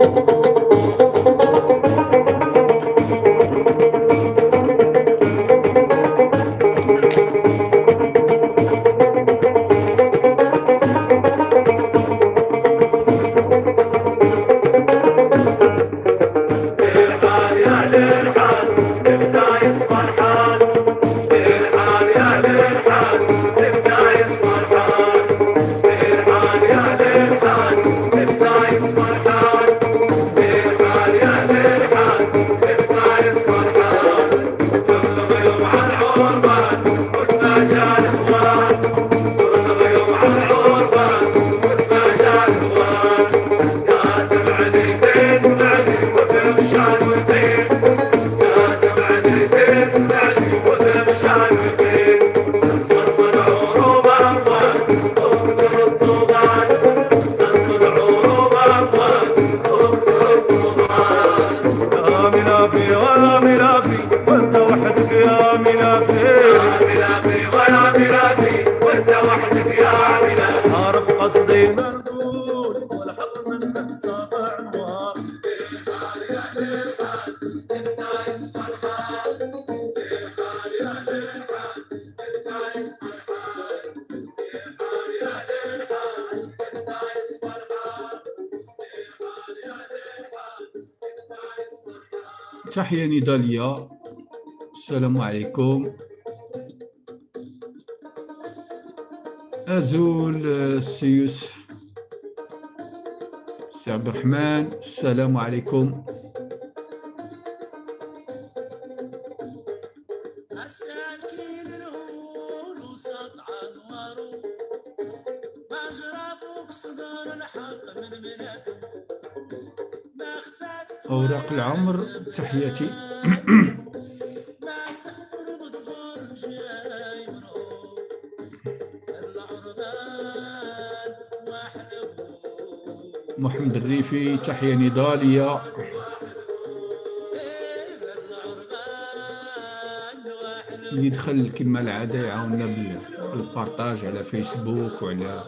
you تحية نضالية السلام عليكم أزول السي يوسف سي عبد الرحمن السلام عليكم تحيا يعني نضالية اللي دخل كما العادة يعاوننا بالبارتاج على فيسبوك وعلى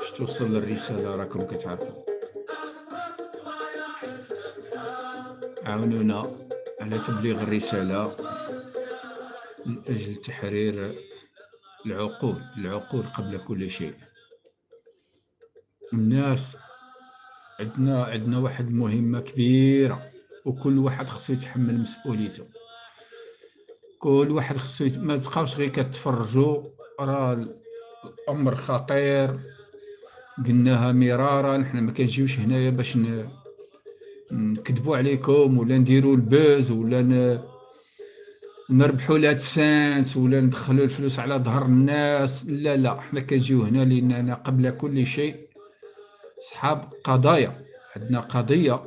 باش توصل الرسالة راكم كتعرفوا عاونونا على تبليغ الرسالة من أجل تحرير العقول العقول قبل كل شيء الناس عندنا عندنا واحد مهمه كبيره وكل واحد خصو يتحمل مسؤوليته كل واحد خصو يت... ما تبقاوش غير كتفرجوا راه الامر خطير قلناها مرارا نحنا ما كنجيوش هنايا باش ن... نكذبوا عليكم ولا نديروا البوز ولا ن... نربحوا لاد سانس ولا ندخلوا الفلوس على ظهر الناس لا لا حنا كنجيو هنا لاننا قبل كل شيء صحاب قضايا عندنا قضيه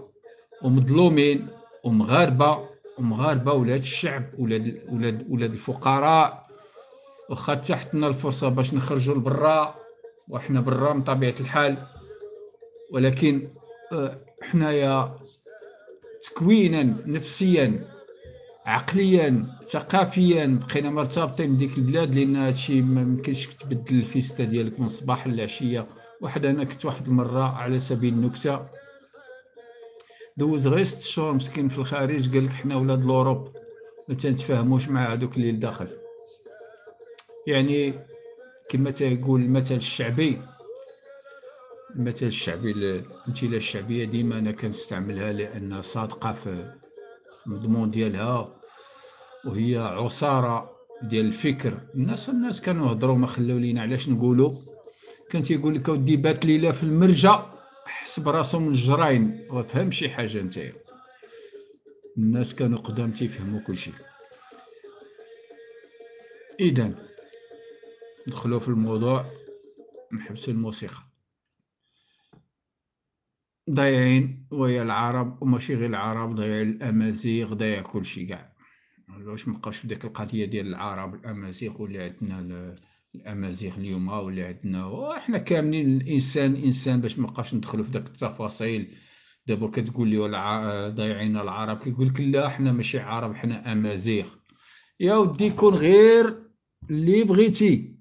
ومظلومين ومغاربه ومغاربه ولاد الشعب ولاد ولاد ولاد الفقراء وخا تحتنا الفرصه باش نخرجوا لبرا وحنا برا من طبيعه الحال ولكن آه، حنايا تكوينا نفسيا عقليا ثقافيا بقينا مرتبطين بديك البلاد لان هادشي ما يمكنش تبدل الفيستا ديالك من الصباح للعشيه واحد انا كنت واحد المره على سبيل النكته دوز غير ست شهور مسكين في الخارج قال لك حنا ولاد لوروب ما تنتفاهموش مع هذوك اللي لداخل يعني كما تيقول المثل الشعبي المثل الشعبي الامثله الشعبيه ديما انا كنستعملها لان صادقه في المضمون ديالها وهي عصاره ديال الفكر الناس الناس كانوا هضروا ما خلاو لينا علاش نقولوا كان تيقول لك اودي بات ليله في المرجى حس براسو من الجراين فهم شي حاجه نتايا الناس كانوا قدام تيفهموا كلشي اذا ندخلوا في الموضوع نحبسوا الموسيقى ضايعين ويا العرب وماشي غير العرب ضايع الامازيغ ضايع كلشي كاع واش مبقاش في ديك القضيه ديال العرب الامازيغ واللي عندنا الامازيغ اليوم ولا عندنا وحنا كاملين الانسان انسان باش ما بقاش ندخلوا في داك التفاصيل دابا كتقول لي الع... ضايعين العرب كيقول لك لا حنا ماشي عرب حنا امازيغ يا ودي كون غير اللي بغيتي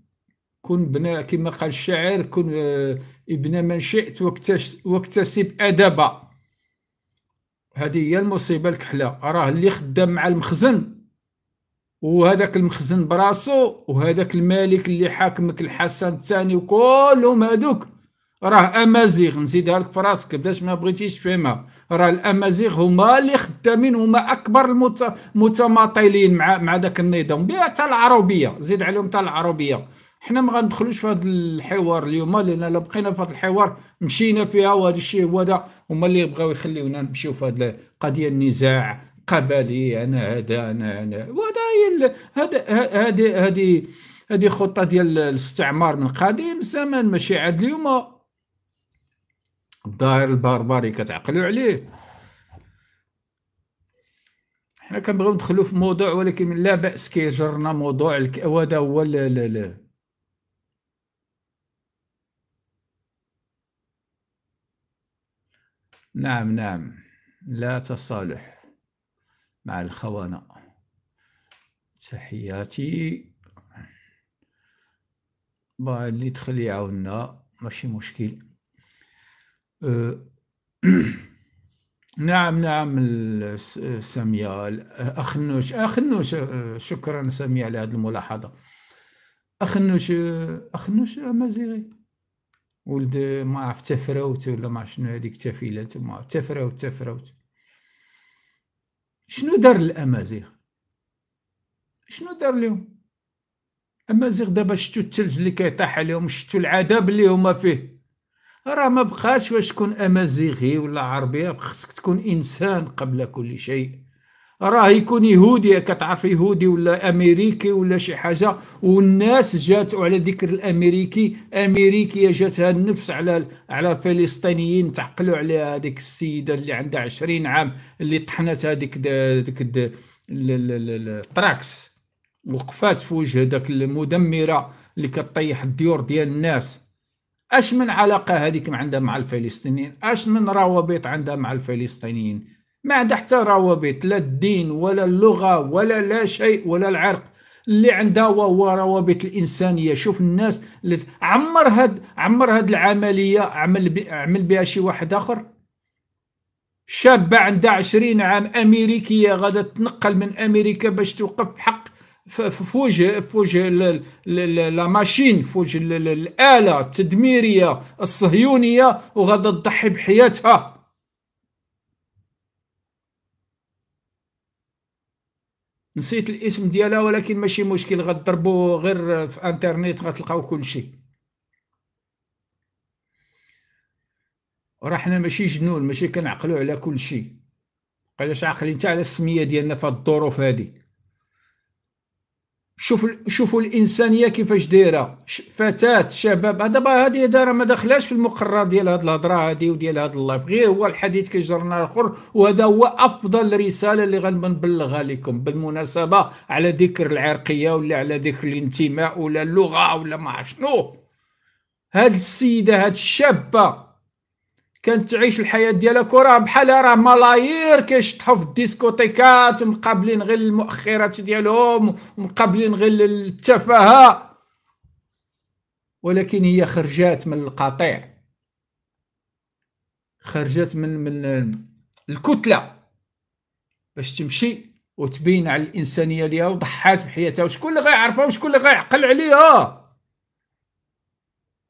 كن بنا كما قال الشاعر كن آه، ابن من شئت واكتسب ادبا هذه هي المصيبه الكحله راه اللي خدام مع المخزن وهذاك المخزن براسو وهذاك الملك اللي حاكمك الحسن الثاني وكلهم هذوك راه امازيغ نزيدها لك فراسك بداش ما بغيتيش تفهمها راه الامازيغ هما اللي خدامين هما اكبر المتماطلين مع مع ذاك النظام بها حتى العربيه زيد عليهم حتى العربيه حنا ما غندخلوش في هذا الحوار اليوم لان لو بقينا في هذا الحوار مشينا فيها وهذا الشيء هو هذا هما اللي بغاو يخليونا نمشيو في هذه القضيه النزاع قبلي انا هذا انا انا وهذا هي هذه هذه هذه خطه ديال الاستعمار من قديم الزمان ماشي عاد اليوم الظاهر البربري كتعقلوا عليه حنا كنبغيو ندخلو في موضوع ولكن لا باس كيجرنا موضوع وهذا هو لا لا لا نعم نعم لا تصالح مع الخونة تحياتي با اللي دخل يعاوننا ماشي مشكل أه نعم نعم سامية أخ نوش أخ نوش أه، شكرا سامية على هذه الملاحظة أخ نوش أه، أخ نوش أمازيغي ولد ما عرف تفراوت ولا ما شنو هذيك تفيلات تفراوت تفراوت شنو دار الامازيغ شنو دار لهم امازيغ دابا شتو الثلج اللي كيطيح عليهم شتو العذاب اللي هما فيه راه ما بقاش واش تكون امازيغي ولا عربي خصك تكون انسان قبل كل شيء راه يكون يهودي كتعرف يهودي ولا امريكي ولا شي حاجه والناس جات على ذكر الامريكي امريكيه جاتها النفس على على الفلسطينيين تعقلوا عليها هذيك السيده اللي عندها 20 عام اللي طحنت هذيك ديك التراكس وقفات في وجه داك المدمره اللي كطيح الديور ديال الناس اش من علاقه هذيك عندها مع الفلسطينيين اش من روابط عندها مع الفلسطينيين ما عندها حتى روابط لا الدين ولا اللغه ولا لا شيء ولا العرق اللي عندها هو روابط الانسانيه شوف الناس اللي عمر هاد عمر هاد العمليه عمل بي عمل بها شي واحد اخر شابه عندها عشرين عام امريكيه غادا تنقل من امريكا باش توقف حق فوج فوج لا ماشين فوج الاله التدميريه الصهيونيه وغادا تضحي بحياتها نسيت الاسم ديالها ولكن ماشي مشكل غتضربوه غير في انترنيت غتلقاو كل شيء راه حنا ماشي جنون ماشي كنعقلو على كل شيء علاش عاقلين حتى على السميه ديالنا في الظروف هذه شوفوا شوفوا الانسانيه كيفاش دايره فتاه شباب آه، دابا هذه دايره ما داخلاش في المقرر ديال هذه الهضره هذه وديال هذا اللايف غير هو الحديث كيجرنا الاخر وهذا هو افضل رساله اللي غنبلغها لكم بالمناسبه على ذكر العرقيه ولا على ذكر الانتماء ولا اللغه ولا ما شنو هاد السيده هاد الشابه كانت تعيش الحياه ديالها كره بحال راه ملايير كيشطحوا في الديسكوتيكات ومقابلين غير المؤخرات ديالهم ومقابلين غير التفاهه ولكن هي خرجات من القطيع خرجت من من الكتله باش تمشي وتبين على الانسانيه ديالها وضحات بحياتها وشكون اللي غيعرفها وشكون اللي غيعقل عليها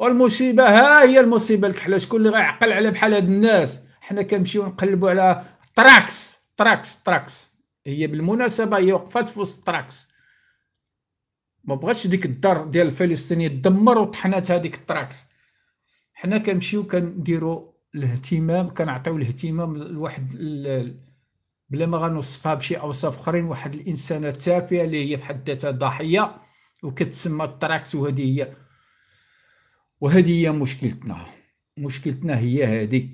والمصيبه ها هي المصيبه الكحله شكون اللي غيعقل على بحال هاد الناس حنا كنمشيو نقلبوا على تراكس تراكس تراكس هي بالمناسبه هي وقفات في وسط تراكس ما بغاتش ديك الدار ديال الفلسطيني تدمر وطحنات هذيك التراكس حنا كنمشيو كنديروا الاهتمام كنعطيو الاهتمام لواحد بلا ما غنوصفها بشي اوصاف اخرين واحد الانسانه تافهه اللي هي في حد ذاتها ضحيه وكتسمى التراكس وهذه هي وهذه هي مشكلتنا مشكلتنا هي هذه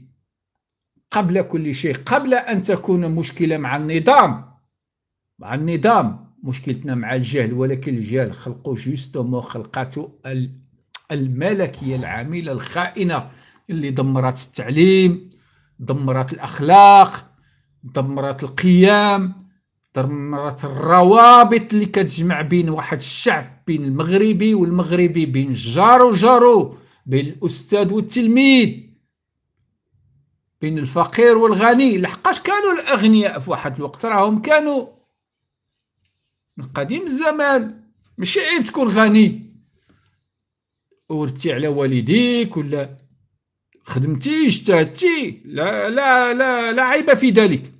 قبل كل شيء قبل أن تكون مشكلة مع النظام مع النظام مشكلتنا مع الجهل ولكن الجهل خلقه جوستومون خلقته الملكية العاملة الخائنة اللي دمرت التعليم دمرت الأخلاق دمرت القيام دمرت الروابط اللي كتجمع بين واحد الشعب بين المغربي والمغربي بين الجار وجارو بين الاستاذ والتلميذ بين الفقير والغني لحقاش كانوا الاغنياء في واحد الوقت راهم كانوا من قديم الزمان ماشي عيب تكون غني ورتي على والديك ولا خدمتي اجتهدتي لا لا لا لا عيب في ذلك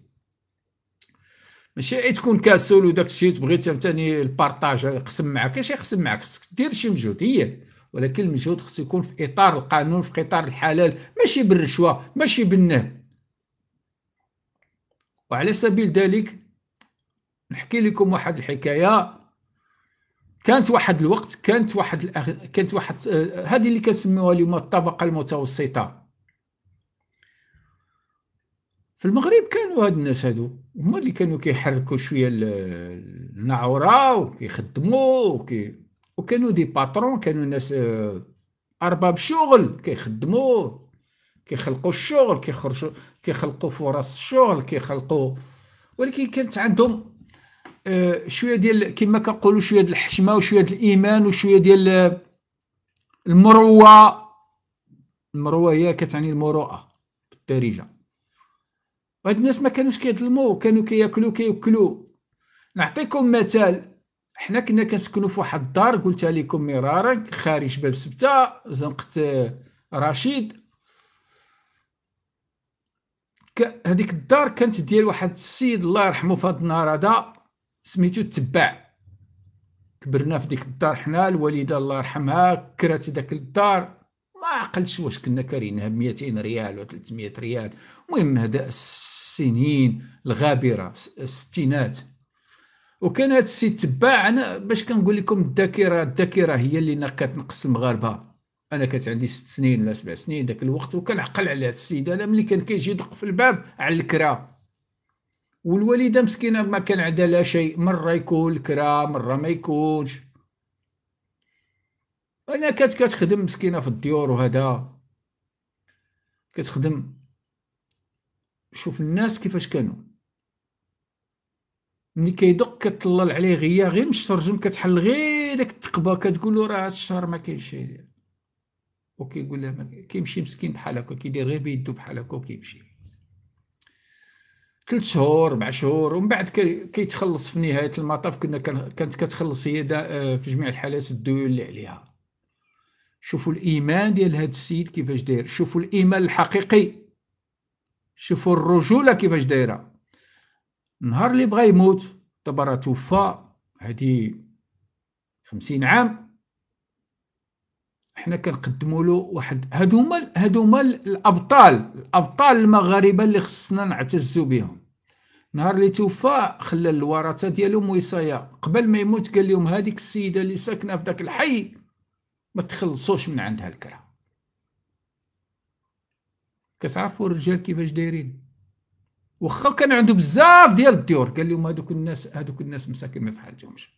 ماشي عيت تكون كاسول وداك الشيء تبغي ثاني البارطاج يقسم معك اش يقسم معك خصك دير شي مجهود هي ولكن المجهود خصو يكون في اطار القانون في اطار الحلال ماشي بالرشوه ماشي بالنه وعلى سبيل ذلك نحكي لكم واحد الحكايه كانت واحد الوقت كانت واحد الأغ... كانت واحد آه، هذه اللي كنسميوها اليوم الطبقه المتوسطه في المغرب كانوا هاد الناس هادو هما اللي كانوا كيحركوا شويه النعوره وكيخدموا وكي وكانوا دي باترون كانوا ناس آه، ارباب شغل كيخدموا كيخلقوا الشغل كيخرجوا كيخلقوا فرص الشغل كيخلقوا ولكن كانت عندهم آه، شويه ديال كما كنقولوا شويه ديال الحشمه وشويه ديال الايمان وشويه ديال المروه المروه هي كتعني المروءه بالدارجه وهاد الناس ما كانوش كيظلموا كانوا كياكلوا كيوكلوا نعطيكم مثال حنا كنا كنسكنوا في واحد الدار قلت لكم مرارا خارج باب سبته زنقت آه، رشيد هذيك الدار كانت ديال واحد السيد الله يرحمه في هذا النهار هذا سميتو التباع كبرنا في ديك الدار حنا الوالده الله يرحمها كرات داك الدار ما عقلتش واش كنا كارينها ب 200 ريال و 300 ريال المهم هذا السنين الغابره الستينات وكان هذا السيد تباع انا باش كنقول لكم الذاكره الذاكره هي اللي نقص المغاربه انا كانت عندي ست سنين ولا سبع سنين ذاك الوقت وكنعقل على هذا السيد انا ملي كان كيجي يدق في الباب على الكرا والوالده مسكينه ما كان عندها لا شيء مره يكون الكرا مره ما يكونش انا كانت كتخدم مسكينه في الديور وهذا كتخدم شوف الناس كيفاش كانوا ملي كيدق كتطلل عليه غير غير مشترجم كتحل غير داك التقبه كتقول له راه هاد الشهر ما كاينش وكيقول لها كيمشي مسكين بحال هكا كيدير غير بيدو بحال هكا وكيمشي ثلاث شهور اربع شهور ومن بعد كيتخلص في نهايه المطاف كنا كانت كتخلص هي آه، في جميع الحالات الديون اللي عليها شوفوا الايمان ديال هذا السيد كيفاش داير شوفوا الايمان الحقيقي شوفوا الرجوله كيفاش دايره نهار اللي بغى يموت راه توفى هذه خمسين عام حنا كنقدموا له واحد هادو هما هادو هما الابطال الابطال المغاربه اللي خصنا نعتزوا بهم نهار اللي توفى خلى الورثه ديالهم وصايه قبل ما يموت قال لهم هذيك السيده اللي ساكنه في داك الحي ما تخلصوش من عندها الكره كتعرفوا الرجال كيفاش دايرين واخا كان عنده بزاف ديال الديور قال لهم هذوك الناس هذوك الناس مساكن ما في حالتهمش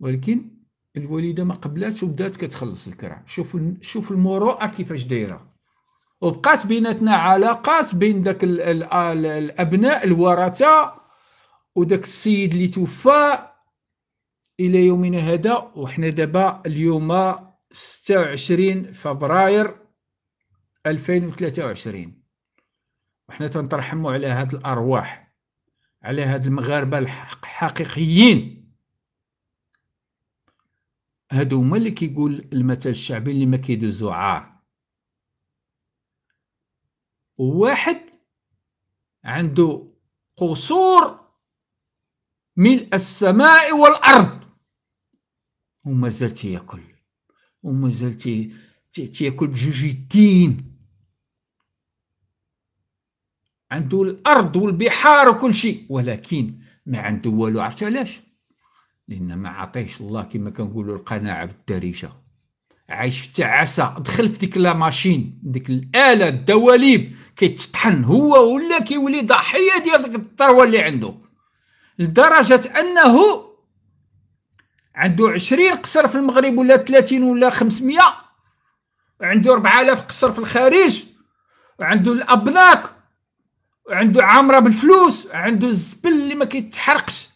ولكن الوالده ما قبلاتش وبدات كتخلص الكره شوف شوف المروءه كيفاش دايره وبقات بيناتنا علاقات بين داك الابناء الورثه وداك السيد اللي توفى الى يومنا هذا وحنا دابا اليوم 26 فبراير 2023 وحنا تنترحموا على هاد الارواح على هاد المغاربه الحقيقيين هادو هما اللي كيقول المثل الشعبي اللي ما كيدوزو عار واحد عنده قصور ملء السماء والارض وما زال تياكل وما زال تياكل بجوج يدين عنده الارض والبحار وكل شيء ولكن ما عنده والو عرفت علاش لان ما عطيش الله كما كنقولوا القناعه بالدارجه عايش في تعاسه دخل في ديك لا ماشين ديك الاله الدواليب كيتطحن هو ولا كيولي ضحيه ديال ديك الثروه اللي عنده لدرجه انه عنده 20 قصر في المغرب ولا 30 ولا 500 عنده 4000 قصر في الخارج عنده الابناك عنده عامره بالفلوس عنده الزبل اللي ما كيتحرقش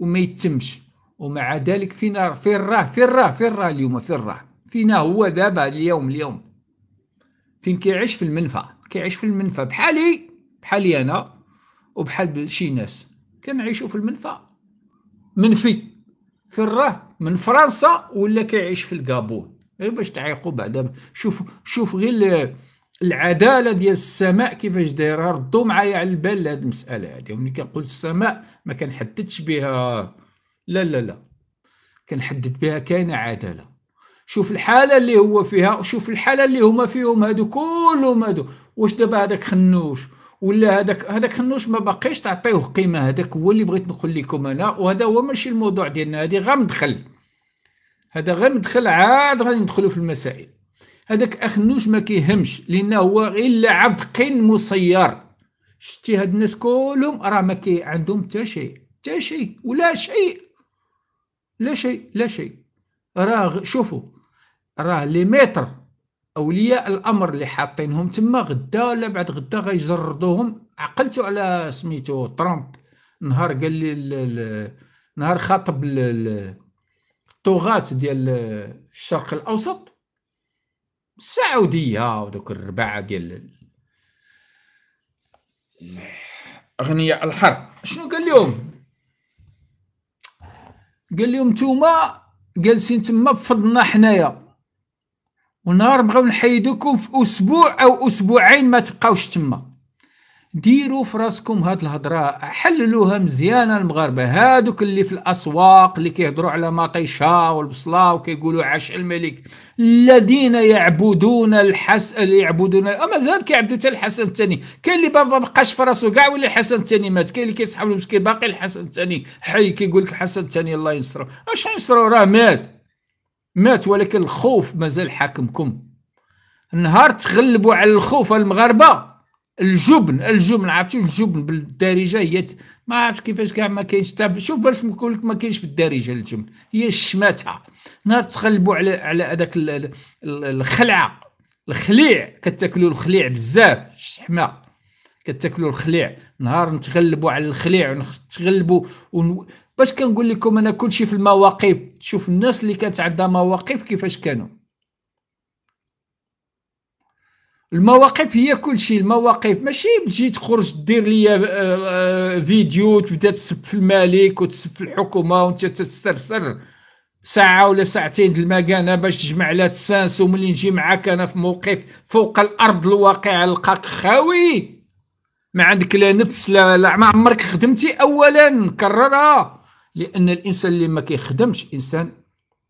وما يتمش ومع ذلك فينا فين راه فين راه فين راه اليوم فين راه فينا هو دابا اليوم اليوم فين كيعيش في المنفى كيعيش في المنفى بحالي بحالي انا وبحال شي ناس كنعيشوا في المنفى منفي في من فرنسا ولا كيعيش في الكابون غير إيه، باش تعيقوا بعدا شوف شوف غير العداله ديال السماء كيفاش دايره ردوا معايا على البال لهاد المساله هادي ملي كنقول السماء ما كنحددش بها لا لا لا كنحدد بها كاينه عداله شوف الحاله اللي هو فيها وشوف الحاله اللي هما فيهم هادو كلهم هادو واش دابا هذاك خنوش ولا هذاك هذاك النوش ما باقيش تعطيه قيمه هذاك هو اللي بغيت نقول لكم انا وهذا هو ماشي الموضوع ديالنا هذه غير مدخل هذا غير مدخل عاد غادي ندخلوا في المسائل هذاك اخ النوش ما كيهمش لانه هو الا عبد قين مسير شتي هاد الناس كلهم راه ما كي عندهم حتى شيء حتى شيء ولا شيء لا شيء لا شيء راه شوفوا راه لي متر اولياء الامر اللي حاطينهم تما غدا ولا بعد غدا غيجردوهم عقلتو على سميتو ترامب نهار قال لي نهار خاطب الطغاة ديال الشرق الاوسط السعوديه ودوك الرباعه ديال اغنياء الحرب شنو قال لهم قال لهم نتوما جالسين تما بفضلنا حنايا ونهار بغاو نحيدوكم في اسبوع او اسبوعين ما تبقاوش تما ديروا في راسكم هاد الهضره حللوها مزيان المغاربه هادوك اللي في الاسواق اللي كيهضروا على مطيشه والبصله وكيقولوا عاش الملك الذين يعبدون اللي يعبدون مازال كيعبدوا حتى الحسن الثاني كاين اللي ما بقاش في راسو كاع ولا الحسن الثاني مات كاين اللي كيسحب المسكين باقي الحسن الثاني حي كيقول لك الحسن الثاني الله ينصرو اش ينصرو راه مات مات ولكن الخوف مازال حاكمكم نهار تغلبوا على الخوف المغاربه الجبن الجبن عرفتوا الجبن بالدارجه هي ما عرفتش كيفاش كاع ما كاينش شوف باش نقول لك ما كاينش في الدارجه الجبن هي الشماته نهار تغلبوا على على هذاك الخلعه الخليع كتاكلوا الخليع بزاف الشحمه كتاكلوا الخليع نهار نتغلبوا على الخليع ونتغلبوا ون... باش كنقول لكم انا كلشي في المواقف شوف الناس اللي كانت عندها مواقف كيفاش كانوا المواقف هي كل شيء المواقف ماشي بتجي تخرج دير لي آه، آه، فيديو تبدا تسب في الملك وتسب في الحكومه وانت تسترسر ساعه ولا ساعتين د المكانه باش تجمع لا تسانس وملي نجي معاك انا في موقف فوق الارض الواقع نلقاك خاوي ما عندك لا نفس لا, لا ما عمرك خدمتي اولا كررها لان الانسان اللي ما كيخدمش انسان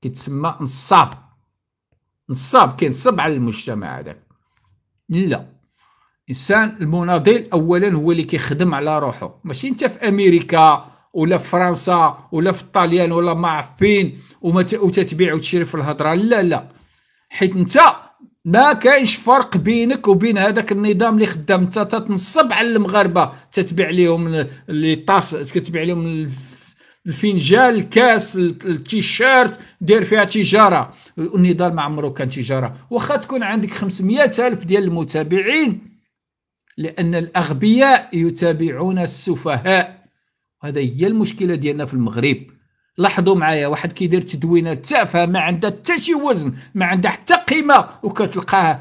كيتسمى نصاب نصاب كينصب على المجتمع هذاك لا الانسان المناضل اولا هو اللي كيخدم على روحه ماشي انت في امريكا ولا في فرنسا ولا في الطليان ولا ما عرف فين وتتبيع وتشري في الهضره لا لا حيت انت ما كاينش فرق بينك وبين هذاك النظام اللي خدام انت تتنصب على المغاربه تتبيع لهم لي طاس كتبيع لهم الفنجان الكاس التيشيرت دير فيها تجاره النضال ما عمره كان تجاره واخا تكون عندك 500 الف ديال المتابعين لان الاغبياء يتابعون السفهاء وهذا هي المشكله ديالنا في المغرب لاحظوا معايا واحد كيدير تدوينات تافهه ما عندها حتى شي وزن ما عندها حتى قيمه وكتلقاه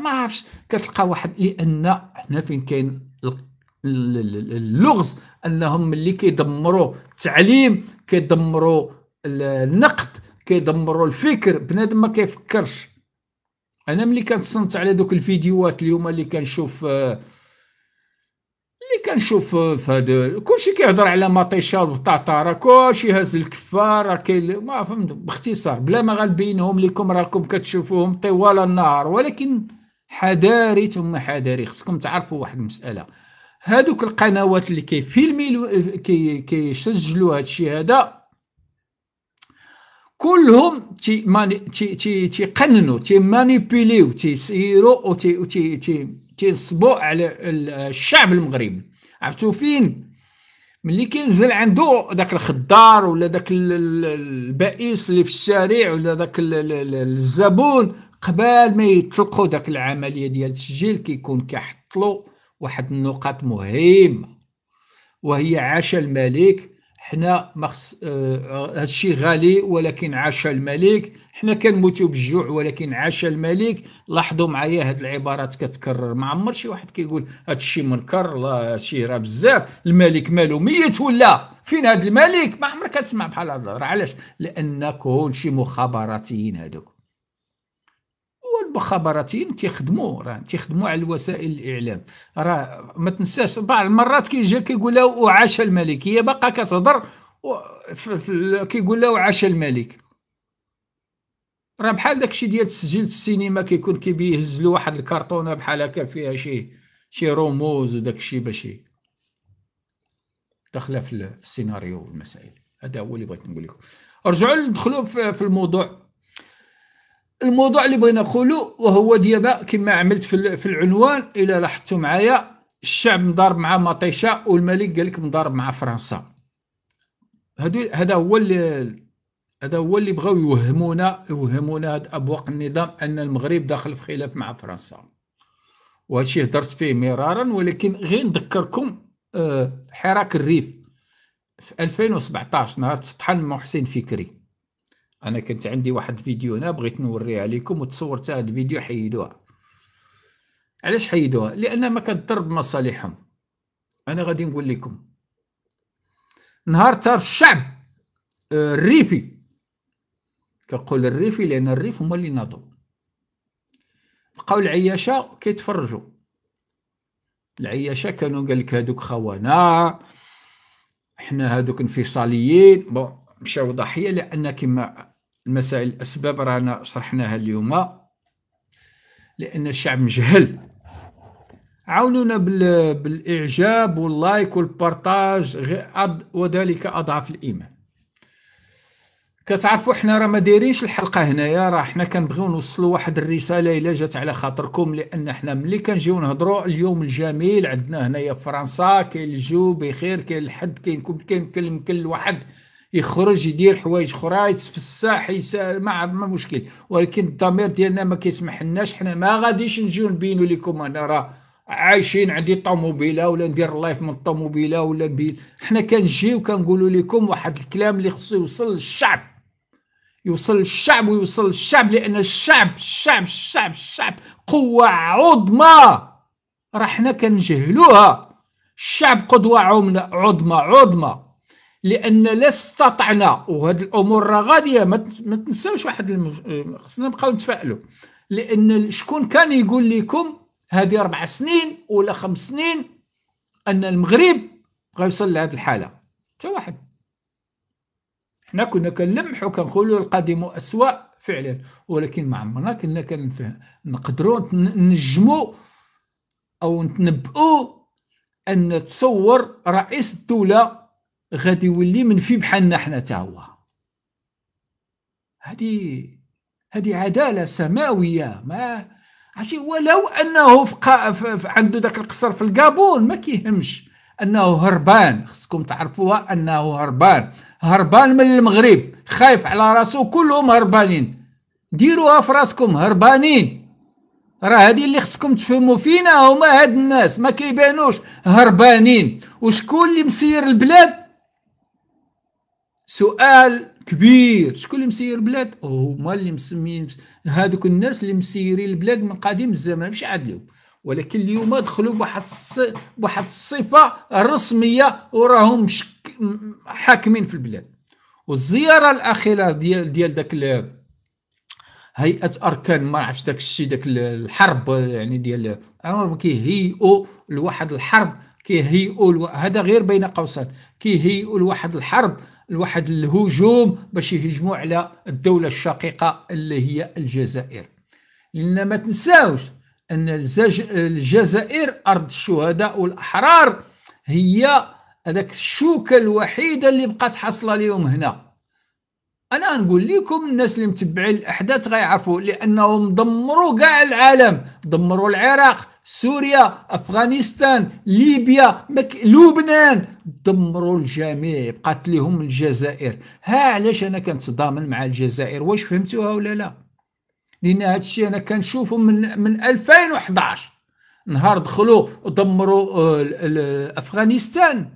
ما عرفتش كتلقى واحد لان هنا فين كاين اللغز انهم ملي كيدمروا التعليم كيدمروا النقد كيدمروا الفكر بنادم ما كيفكرش انا ملي كنصنت على دوك الفيديوهات اليوم اللي كنشوف آه، اللي كنشوف آه، في هاد كلشي كيهضر على مطيشه والبطاطا راه كلشي هاز الكفه راه كاين ما فهمت باختصار بلا ما غنبينهم لكم راكم كتشوفوهم طوال النهار ولكن حذاري ثم حذاري خصكم تعرفوا واحد المساله هادوك القنوات اللي كيفيلمي كي كيسجلوا هادشي هذا كلهم تي ماني تي تي تي تيمانيبيليو تي مانيبيليو تي تي تيصبوا على الشعب المغربي عرفتوا فين ملي كينزل عنده داك الخضار ولا داك البائس اللي في الشارع ولا داك الزبون قبل ما يطلقوا داك العمليه ديال التسجيل كيكون كيحط له واحد النقاط مهمه وهي عاش الملك حنا مخص آه هادشي غالي ولكن عاش الملك حنا كنموتوا بالجوع ولكن عاش الملك لاحظوا معايا هاد العبارات كتكرر ما عمر شي واحد كيقول هادشي منكر لا هادشي راه بزاف الملك مالو ميت ولا فين هاد الملك ما عمرك كتسمع بحال هاد الهضره علاش لان كلشي مخابراتيين هادوك مخابراتيين كيخدموا راه تيخدموا على وسائل الاعلام راه ما تنساش بعض المرات كيجي كيقول له عاش الملك هي باقا كتهضر كيقول له عاش الملك راه بحال داكشي ديال تسجيل السينما كيكون كيبيهز له واحد الكرتونه بحال هكا فيها شي شي رموز وداكشي باش داخله في السيناريو والمسائل هذا هو اللي بغيت نقول لكم رجعوا ندخلوا في الموضوع الموضوع اللي بغينا ندخلو وهو ديما كما عملت في العنوان الى لاحظتوا معايا الشعب مضارب مع مطيشه والملك قال لك مضارب مع فرنسا هادو هذا هو اللي هذا هو اللي بغاو يوهمونا يوهمونا هاد ابواق النظام ان المغرب داخل في خلاف مع فرنسا وهادشي هدرت فيه مرارا ولكن غير نذكركم آه، حراك الريف في 2017 نهار تطحن محسن فكري انا كنت عندي واحد الفيديو هنا بغيت نوريها لكم وتصورت هذا الفيديو حيدوها علاش حيدوها لان ما كتضر بمصالحهم انا غادي نقول لكم نهار تار الشعب آه، الريفي كنقول الريفي لان الريف هما اللي ناضوا بقاو العياشه كيتفرجوا العياشه كانوا قال لك هادوك خوانا حنا هادوك انفصاليين بون مشاو ضحيه لان كما المسائل الاسباب رانا شرحناها اليوم لان الشعب مجهل عاونونا بالاعجاب واللايك والبارتاج وذلك اضعف الايمان كتعرفوا حنا راه ما دايرينش الحلقه هنايا راه حنا كنبغيو نوصلوا واحد الرساله الا جات على خاطركم لان حنا ملي كنجيو نهضروا اليوم الجميل عندنا هنايا في فرنسا كاين الجو بخير كاين الحد كاين كل كاين كل واحد يخرج يدير حوايج اخرى يتفسح ما عرف ما مشكل ولكن الضمير ديالنا ما لناش حنا ما غاديش نجيو نبينوا لكم انا راه عايشين عندي الطوموبيله ولا ندير لايف من الطوموبيله ولا نبي حنا كنجيو كنقولوا لكم واحد الكلام اللي خصو يوصل للشعب يوصل للشعب ويوصل للشعب لان الشعب الشعب الشعب الشعب قوه عظمى راه حنا كنجهلوها الشعب قدوه عظمى عظمى لان لا استطعنا وهذه الامور راه غاديه ما تنساوش واحد المج... خصنا نبقاو نتفائلوا لان شكون كان يقول لكم هذه اربع سنين ولا خمس سنين ان المغرب غيوصل لهذ الحاله حتى واحد حنا كنا كنلمحوا كنقولوا القادم اسوا فعلا ولكن ما عمرنا كنا كنقدروا نجموا ننجموا او نتنبؤوا ان تصور رئيس الدوله غادي يولي منفي بحالنا حنا تا هو هذه هذه عداله سماويه ما عرفتي ولو انه في قا... في... عنده ذاك القصر في الكابون ما كيهمش انه هربان خصكم تعرفوها انه هربان هربان من المغرب خايف على راسو كلهم هربانين ديروها في راسكم هربانين راه هادي اللي خصكم تفهموا فينا هما هاد الناس ما كيبانوش هربانين وشكون اللي مسير البلاد سؤال كبير شكون اللي مسير البلاد هما اللي مسمين هذوك الناس اللي مسيرين البلاد من قديم الزمان مش عاد اليوم ولكن اليوم دخلوا بواحد بواحد الصفه رسميه وراهم حاكمين في البلاد والزياره الاخيره ديال ديال داك هيئه اركان ما عرفتش داك الشيء داك الحرب يعني ديال كيهيئوا لواحد الحرب كيهيئوا هذا غير بين قوسين كيهيئوا لواحد الحرب لواحد الهجوم باش يهجموا على الدوله الشقيقه اللي هي الجزائر لان ما تنساوش ان الجزائر ارض الشهداء والاحرار هي هذاك الشوكه الوحيده اللي بقات حاصله اليوم هنا انا نقول لكم الناس اللي متبعين الاحداث غيعرفوا لانهم دمروا كاع العالم دمروا العراق سوريا افغانستان ليبيا مك... لبنان دمروا الجميع بقات لهم الجزائر ها علاش انا كنتضامن مع الجزائر واش فهمتوها ولا لا لان هذا الشيء انا كنشوفه من من 2011 نهار دخلوا ودمروا آه، افغانستان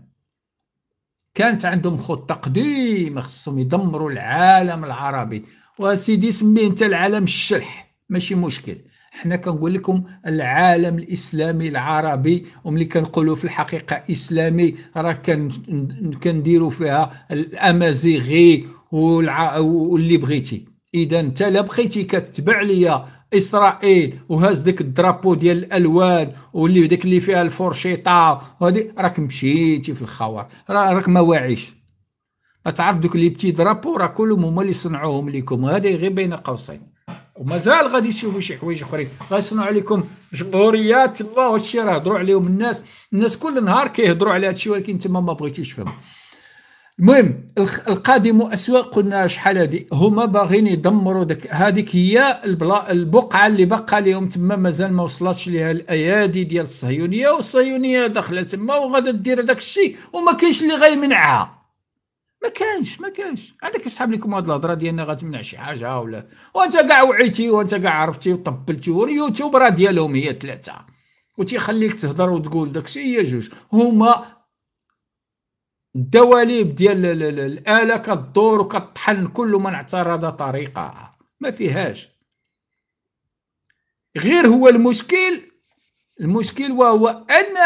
كانت عندهم خطه قديمه خصهم يدمروا العالم العربي وسيدي سميه انت العالم الشلح ماشي مشكل حنا كنقول لكم العالم الاسلامي العربي وملي كنقولوا في الحقيقه اسلامي راه كنديروا فيها الامازيغي والع... واللي بغيتي اذا انت لا بغيتي كتبع ليا اسرائيل وهاز ديك الدرابو ديال الالوان واللي داك اللي فيها الفورشيطه وهذه راك مشيتي في الخوار راك ما واعيش ما تعرف دوك لي بتي درابو راه كلهم هما اللي صنعوهم ليكم هذا غير بين قوسين ومازال غادي تشوفوا شي حوايج اخرين غيصنعوا عليكم جمهوريات الله راه هضروا عليهم الناس الناس كل نهار كيهضروا على هادشي ولكن تما ما بغيتوش تفهم المهم القادم اسواق قلنا شحال هادي هما باغيين يدمروا داك هذيك هي البقعه اللي بقى لهم تما مازال ما وصلتش ليها الايادي ديال الصهيونيه والصهيونيه داخله تما وغادا دير داك الشيء وما كاينش اللي غيمنعها ما كانش ما كانش عندك يسحب لكم هاد الهضره ديالنا غتمنع شي حاجه ولا وانت كاع وعيتي وانت كاع عرفتي وطبلتي واليوتيوب راه ديالهم هي ثلاثه وتيخليك تهضر وتقول داكشي هي جوج هما الدواليب ديال الاله كتدور وكتطحن كل من اعترض طريقها ما فيهاش غير هو المشكل المشكل وهو ان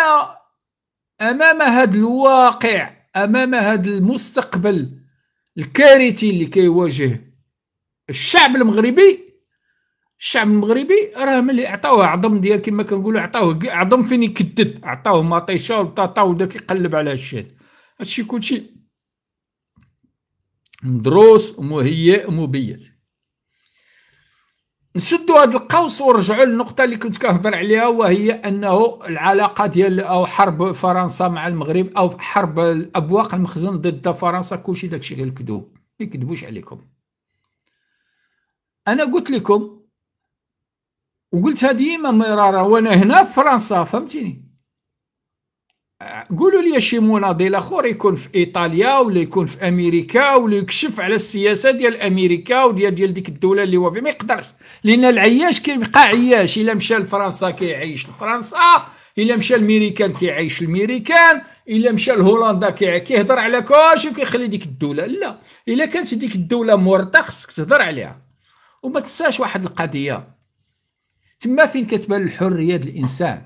امام هذا الواقع امام هذا المستقبل الكارثي اللي كيواجه الشعب المغربي الشعب المغربي راه ملي عطاوه عظم ديال كما كنقولوا عطاوه عظم فين يكدب عطاوه مطيشه وبطاطا ودا كيقلب على هادشي هادشي كلشي مدروس ومهيئ ومبيت نسدوا هذا القوس ونرجعوا للنقطة اللي كنت كنهضر عليها وهي أنه العلاقة ديال أو حرب فرنسا مع المغرب أو حرب الأبواق المخزن ضد فرنسا كلشي داكشي غير الكذوب ما يكذبوش عليكم أنا قلت لكم وقلتها ديما مرارا وأنا هنا في فرنسا فهمتيني قولوا لي شي مناضل اخر يكون في ايطاليا ولا يكون في امريكا ولا يكشف على السياسه ديال امريكا وديال ديال ديك الدوله اللي هو فيها ما يقدرش لان العياش كيبقى عياش الا مشى لفرنسا كيعيش لفرنسا الا مشى لميريكان كيعيش الميريكان الا مشى لهولندا كيهضر على كلشي وكيخلي ديك الدوله لا الا كانت ديك الدوله مورطه خصك تهضر عليها وما تنساش واحد القضيه تما فين كتبان الحريه الانسان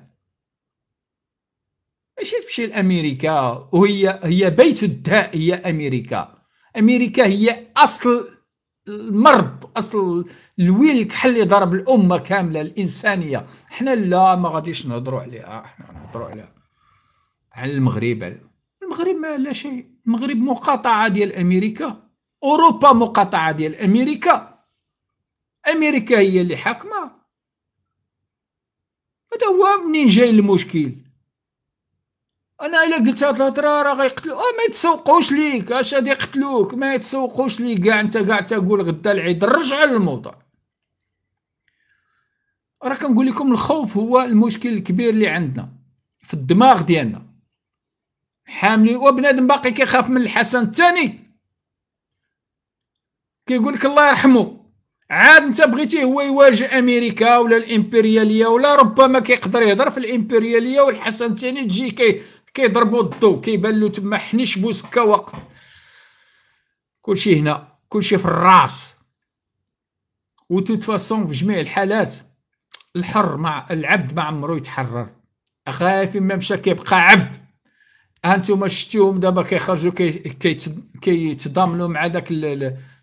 ماشي تمشي لامريكا وهي هي بيت الداء هي امريكا امريكا هي اصل المرض اصل الويل الكحل اللي ضرب الامه كامله الانسانيه حنا لا ما غاديش نهضروا عليها حنا نهضروا عليها على المغرب المغرب ما لا شيء المغرب مقاطعه ديال امريكا اوروبا مقاطعه ديال امريكا امريكا هي اللي حاكمه هذا هو منين جاي المشكل انا الا قلت هاد الهضره راه غيقتلو اه ما يتسوقوش ليك اش غادي يقتلوك ما يتسوقوش ليك كاع انت كاع تقول غدا العيد رجع للموضوع راه كنقول لكم الخوف هو المشكل الكبير اللي عندنا في الدماغ ديالنا حاملين وبنادم باقي كيخاف من الحسن الثاني كيقول لك الله يرحمه عاد انت بغيتي هو يواجه امريكا ولا الامبرياليه ولا ربما كيقدر يهضر في الامبرياليه والحسن الثاني تجي كي كيضربوا الضو كيبان له تما حنيش بوسكا واقف كلشي هنا كلشي في الراس و توت فاسون في جميع الحالات الحر مع العبد ما عمرو يتحرر غافي ما مشى كيبقى عبد هانتوما شتوهم دابا كيخرجوا كيتضامنوا كي مع داك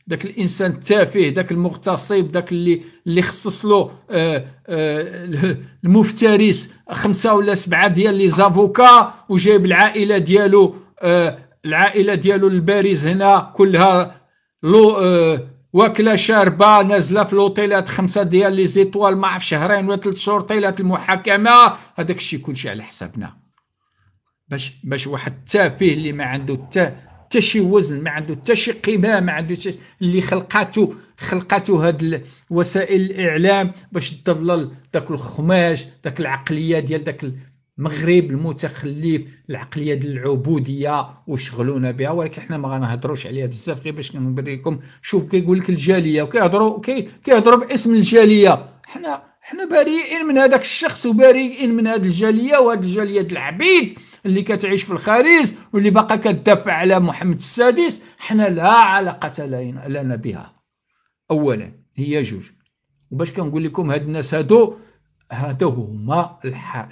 داك الانسان التافه داك المغتصب داك اللي اللي خصص له آه آه المفترس خمسه ولا سبعه ديال لي زافوكا وجايب العائله ديالو آه العائله ديالو الباريز هنا كلها لو آه، واكله شاربه نازله في لوطيلات خمسه ديال لي زيتوال ما عرف شهرين ولا ثلاث شهور طيلات المحاكمه هذاك الشيء كلشي على حسابنا باش باش واحد التافه اللي ما عنده حتى شي وزن ما عنده حتى شي قيمه ما عنده اللي خلقاته خلقاته هاد وسائل الاعلام باش تضلل داك الخماج داك العقليه ديال داك المغرب المتخلف العقليه ديال العبوديه وشغلونا بها ولكن حنا ما غنهضروش عليها بزاف غير باش نوريكم شوف كيقول لك الجاليه وكيهضروا كيهضروا باسم الجاليه حنا حنا بريئين من هذاك الشخص وبريئين من هذه الجاليه وهذه الجاليه العبيد اللي كتعيش في الخاريز واللي باقا كتدافع على محمد السادس حنا لا علاقه لنا بها اولا هي جوج وباش كنقول لكم هاد الناس هادو هادو هما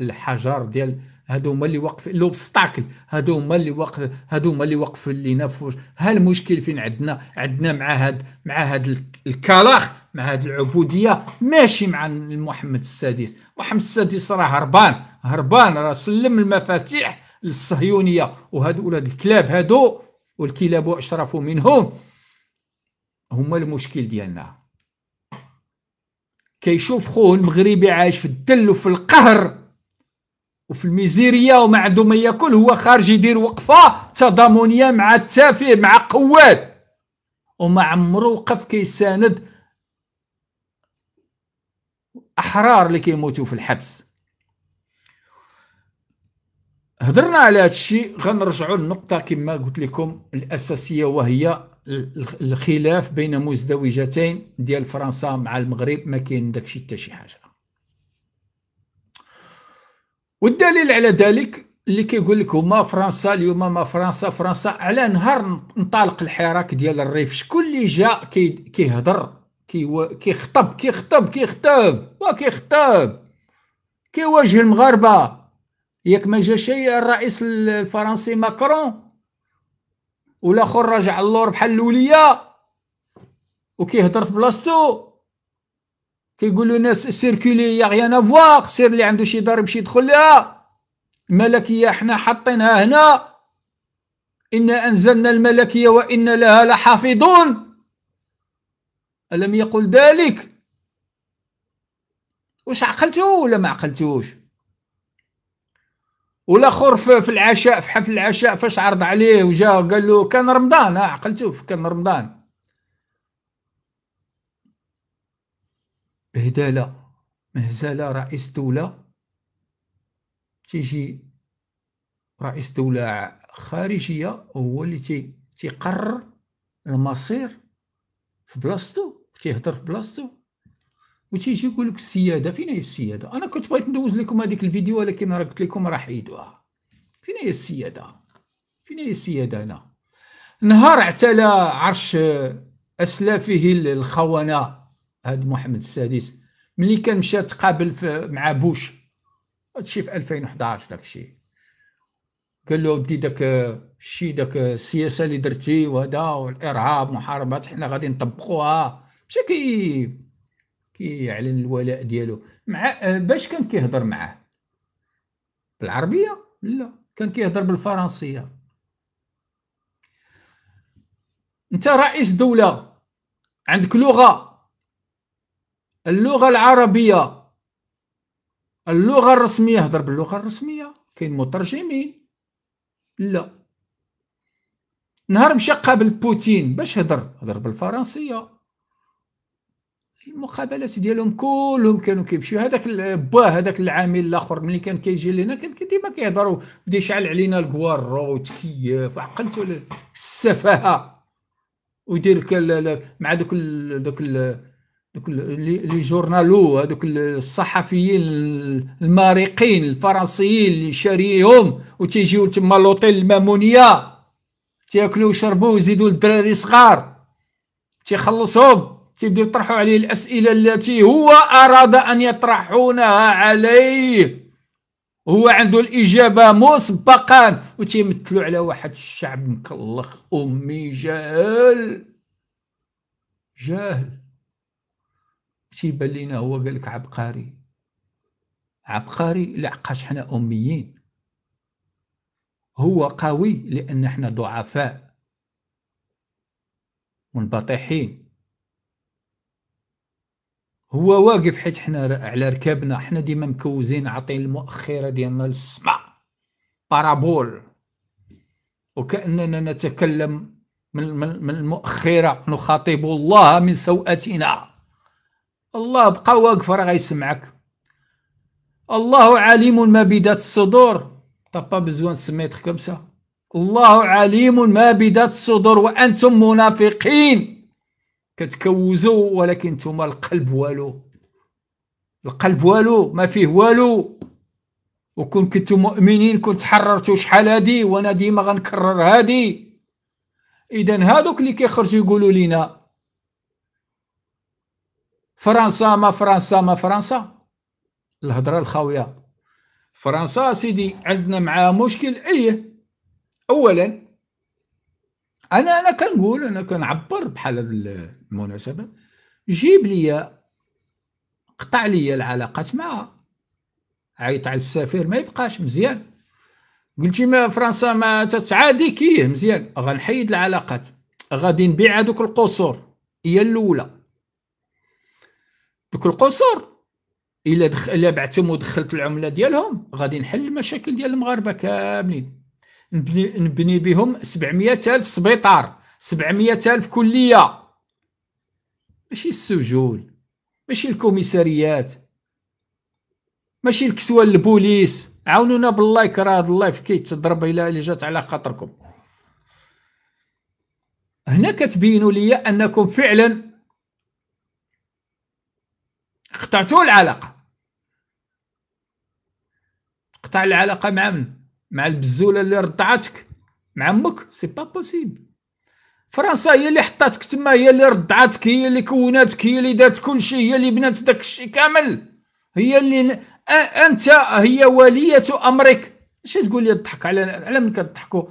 الحجر ديال هادو هما اللي واقف لوبستاكل هادو هما اللي واقف هادو هما اللي واقف لينا ها المشكل فين عندنا عندنا مع هاد مع هاد الكلاخ مع هاد العبوديه ماشي مع محمد السادس محمد السادس راه هربان هربان راه سلم المفاتيح للصهيونيه وهاد ولاد الكلاب هادو والكلاب اشرف منهم هما المشكل ديالنا كيشوف خوه المغربي عايش في الدل وفي القهر وفي الميزيريه وما عنده ما ياكل هو خارج يدير وقفه تضامنيه مع التافه مع قواد وما عمرو وقف كيساند احرار اللي كيموتوا في الحبس هضرنا على هذا الشيء غنرجعوا للنقطه كما قلت لكم الاساسيه وهي الخلاف بين مزدوجتين ديال فرنسا مع المغرب ما كاين داكشي حتى شي حاجه والدليل على ذلك اللي كيقول لك هما فرنسا اليوم ما فرنسا فرنسا على نهار انطلق الحراك ديال الريف شكون اللي جا كيهضر كي كيخطب كيخطب كيخطب وكيخطب كيواجه المغاربه ياك ما جا شي الرئيس الفرنسي ماكرون ولا خرج على اللور بحال الوليه وكيهضر في بلاصتو كيقولوا ناس سيركولي يا غيانا فواغ سير اللي عنده شي دار يمشي يدخل لها الملكيه حنا حاطينها هنا انا انزلنا الملكيه وانا لها لحافظون الم يقل ذلك واش عقلتو ولا ما عقلتوش خرف في العشاء في حفل العشاء فاش عرض عليه وجا قال له كان رمضان اه عقلتو كان رمضان بهدالة مهزله رئيس دوله تيجي رئيس دوله خارجيه هو اللي تي تيقرر المصير في بلاصتو تيهضر في بلاصتو وتيجي يقول لك السياده فين هي السياده انا كنت بغيت ندوز لكم هذيك الفيديو ولكن راه قلت لكم راح حيدوها فين هي السياده فين هي السياده هنا نهار اعتلى عرش اسلافه الخونه هاد محمد السادس ملي كان مشى تقابل مع بوش هادشي في 2011 داكشي قال له ودي داك الشيء داك السياسه اللي درتي وهذا والارهاب محاربات حنا غادي نطبقوها مشى كي كيعلن الولاء ديالو مع باش كان كيهضر معاه بالعربيه لا كان كيهضر بالفرنسيه انت رئيس دوله عندك لغه اللغه العربيه اللغه الرسميه هضر باللغه الرسميه كاين مترجمين لا نهار مشى قابل بوتين باش هضر هضر بالفرنسيه المقابلات ديالهم كلهم كانوا كيمشيو هذاك با هذاك العامل الاخر ملي كان كيجي لينا كان ديما كيهضر بدا يشعل علينا الكوارو وتكيف عقلتوا السفاهه ودير مع دوك دوك دوك لي جورنالو هذوك الصحفيين المارقين الفرنسيين اللي شاريهم وتيجيو تما لوطيل المامونيه تياكلو وشربو ويزيدو الدراري صغار تيخلصهم تيبداو يطرحوا عليه الاسئله التي هو اراد ان يطرحونها عليه هو عنده الاجابه مسبقا وتيمثلوا على واحد الشعب مكلخ امي جاهل جاهل تيبان لينا هو قال لك عبقري عبقري لعقاش حنا اميين هو قوي لان حنا ضعفاء منبطحين هو واقف حيت حنا على ركابنا حنا ديما مكوزين عاطين المؤخره ديالنا للسماء بارابول وكاننا نتكلم من المؤخره نخاطب الله من سوءتنا الله بقى واقف راه غيسمعك الله عليم ما بدات الصدور طبا بزوان سميتك خمسة الله عليم ما بدات الصدور وانتم منافقين كتكوزوا ولكن نتوما القلب والو القلب والو ما فيه والو وكون كنتم مؤمنين كنت حررتوا شحال هادي وانا ديما غنكرر هادي اذا هادوك اللي كيخرجوا يقولوا لينا فرنسا ما فرنسا ما فرنسا الهضره الخاويه فرنسا سيدي عندنا معاه مشكل ايه اولا انا انا كنقول انا كنعبر بحال المناسبه جيب لي قطع لي العلاقات معها عيط على السفير ما يبقاش مزيان قلتي ما فرنسا ما تتعادي كيه مزيان غنحيد العلاقات غادي نبيع هذوك القصور هي الاولى دوك القصور الا دخ... الا بعتهم ودخلت العمله ديالهم غادي نحل المشاكل ديال المغاربه كاملين نبني نبني بهم 700 الف سبيطار 700 الف كليه ماشي السجون ماشي الكوميساريات ماشي الكسوه البوليس عاونونا باللايك راه هاد اللايف كيتضرب الى اللي جات على خاطركم هنا كتبينوا لي انكم فعلا قطعتوا العلاقه قطع العلاقه مع من مع البزوله اللي رضعتك مع امك سي با بوسيبل فرنسا هي اللي حطاتك تما هي اللي رضعتك هي اللي كوناتك هي اللي دارت كل شيء هي اللي بنات داك الشيء كامل هي اللي انت هي وليه امرك اش تقول لي تضحك على على من كتضحكوا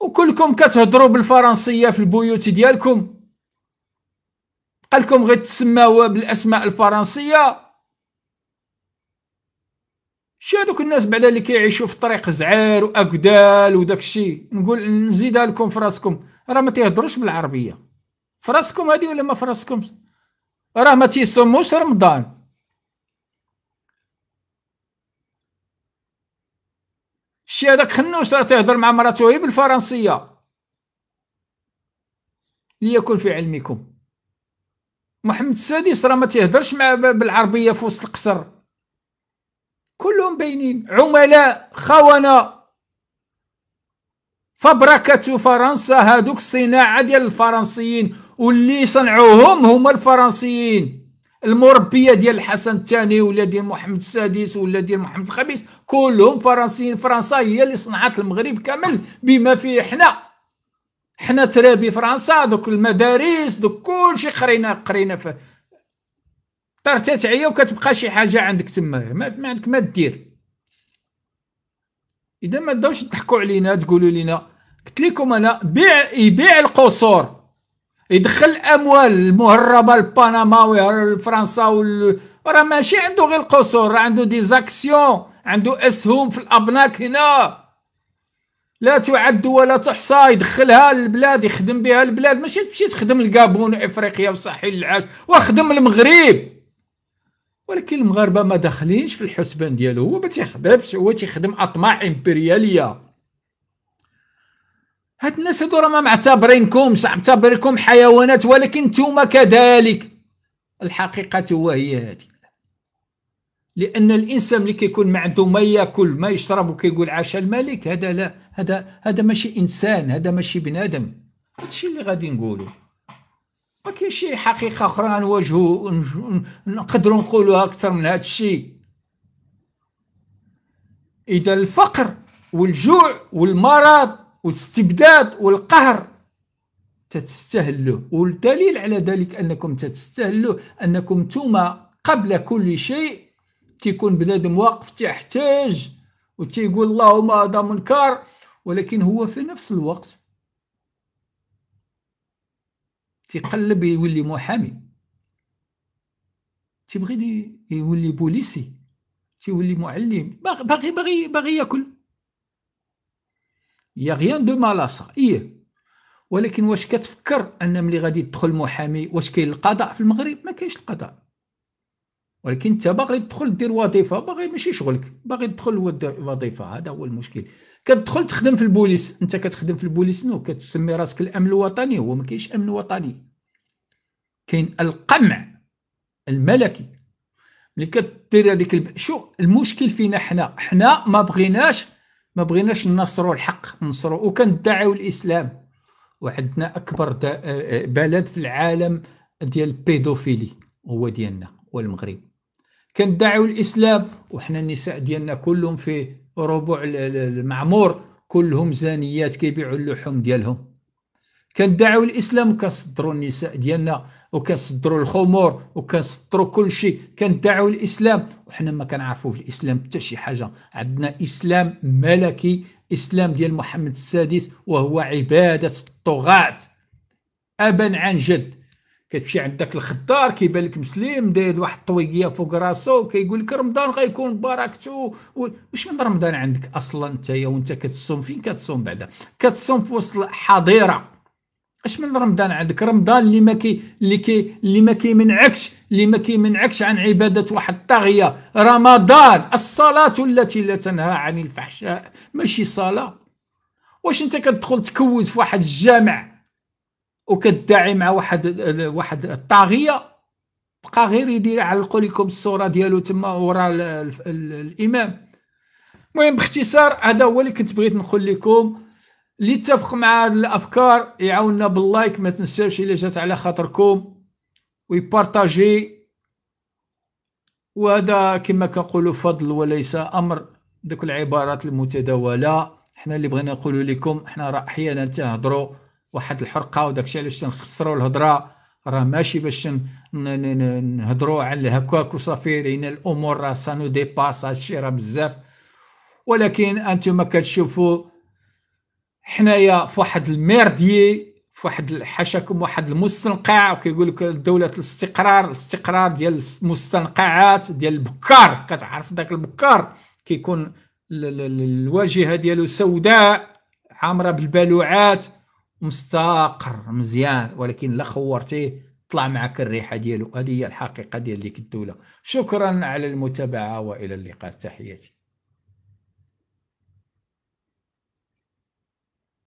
وكلكم كتهضروا بالفرنسيه في البيوت ديالكم قالكم غير غتسماوها بالاسماء الفرنسيه شي هذوك الناس بعدا اللي كيعيشوا في طريق زعير واكدال وداكشي نقول نزيدها لكم في راسكم راه ما تيهضروش بالعربيه في راسكم هذه ولا ما في راسكمش راه ما تيسموش رمضان شي هذاك خنوش راه تيهضر مع مراته هي بالفرنسيه ليكن في علمكم محمد السادس راه ما تيهضرش مع بالعربيه في وسط القصر كلهم باينين عملاء خونه فبركة فرنسا هادوك الصناعة ديال الفرنسيين واللي صنعوهم هما الفرنسيين المربية ديال الحسن الثاني ولا ديال محمد السادس ولا ديال محمد الخامس كلهم فرنسيين فرنسا هي اللي صنعت المغرب كامل بما فيه حنا حنا ترابي فرنسا دوك المدارس دوك كلشي قرينا قرينا ف طرت تعيا وكتبقى شي حاجه عندك تما ما عندك ما دير اذا ما داوش تضحكوا علينا تقولوا لينا قلت لكم انا بيع يبيع القصور يدخل الاموال المهربه لبنما وفرنسا وال... راه ماشي عنده غير القصور راه عنده دي زاكسيون عنده اسهم في الابناك هنا لا تعد ولا تحصى يدخلها للبلاد يخدم بها البلاد ماشي تمشي تخدم الكابون وافريقيا وساحل العاش وخدم المغرب ولكن المغاربه ما داخلينش في الحسبان ديالو هو ما تيخدمش هو تيخدم اطماع امبرياليه هاد الناس هادو راه ما معتبرينكمش معتبرينكم حيوانات ولكن نتوما كذلك الحقيقه هو هي هذه لان الانسان اللي كيكون ما عنده ما ياكل ما يشرب وكيقول عاش الملك هذا لا هذا هذا ماشي انسان هذا ماشي بنادم هادشي اللي غادي نقولو ما كاينش شي حقيقه اخرى غنواجهو نقدروا نقولوها اكثر من هادشي اذا الفقر والجوع والمرض والاستبداد والقهر تتستهلوا والدليل على ذلك انكم تتستهلوا انكم توما قبل كل شيء تيكون بنادم واقف تحتاج وتيقول اللهم هذا منكر ولكن هو في نفس الوقت تيقلب يولي محامي تيبغي يولي بوليسي تيولي معلم باغي باغي باغي ياكل يا غيان دو مالاسا ايه ولكن واش كتفكر ان ملي غادي تدخل محامي واش كاين القضاء في المغرب ما كاينش القضاء ولكن انت باغي تدخل دير وظيفه باغي ماشي شغلك باغي تدخل وظيفه هذا هو المشكل كتدخل تخدم في البوليس انت كتخدم في البوليس نو كتسمي راسك الامن الوطني هو ما كاينش امن وطني كاين القمع الملكي ملي كدير هذيك الب... شو المشكل فينا حنا حنا ما بغيناش ما بغيناش ننصروا الحق ننصروا وكندعيو الاسلام وعندنا اكبر آه، آه، بلد في العالم ديال البيدوفيلي هو ديالنا هو المغرب كندعيو الاسلام وحنا النساء ديالنا كلهم في ربوع المعمور كلهم زانيات كيبيعوا اللحوم ديالهم كندعيو الاسلام وكنصدروا النساء ديالنا وكنصدروا الخمور وكنصدروا كل شيء كندعيو الاسلام وحنا ما كنعرفوا في الاسلام حتى شي حاجه عندنا اسلام ملكي اسلام ديال محمد السادس وهو عباده الطغاه ابا عن جد كتمشي عند داك الخضار كيبان لك مسلم داير واحد الطويقيه فوق راسو كيقول لك رمضان غيكون باركته واش من رمضان عندك اصلا انت وانت كتصوم فين كتصوم بعدا كتصوم في وسط الحظيره اش من رمضان عندك رمضان اللي ما كي اللي كي اللي ما كيمنعكش اللي ما كيمنعكش عن عباده واحد الطاغيه رمضان الصلاه التي لا تنهى عن الفحشاء ماشي صلاه واش انت كتدخل تكوز في واحد الجامع وكتدعي مع واحد واحد الطاغيه بقى غير يدير علقوا لكم الصوره ديالو تما وراء الـ الامام المهم باختصار هذا هو اللي كنت بغيت نقول لكم اللي اتفق مع هذه الافكار يعاوننا باللايك ما تنساوش الا جات على خاطركم ويبارطاجي وهذا كما كنقولوا فضل وليس امر دوك العبارات المتداوله حنا اللي بغينا نقول لكم حنا راه احيانا تهضروا واحد الحرقه وداكشي علاش تنخسروا الهضره راه ماشي باش نهضروا على هكاك وصافي لان الامور راه سانو ديباس هادشي راه بزاف ولكن انتم كتشوفوا حنايا فواحد الميردي فواحد حاشاكم واحد المستنقع وكيقول لك دوله الاستقرار الاستقرار ديال المستنقعات ديال البكار كتعرف داك البكار كيكون الواجهه ديالو سوداء عامره بالبلوعات مستقر مزيان ولكن لا خورتيه طلع معك الريحه ديالو هذه هي الحقيقه ديال ديك الدوله شكرا على المتابعه والى اللقاء تحياتي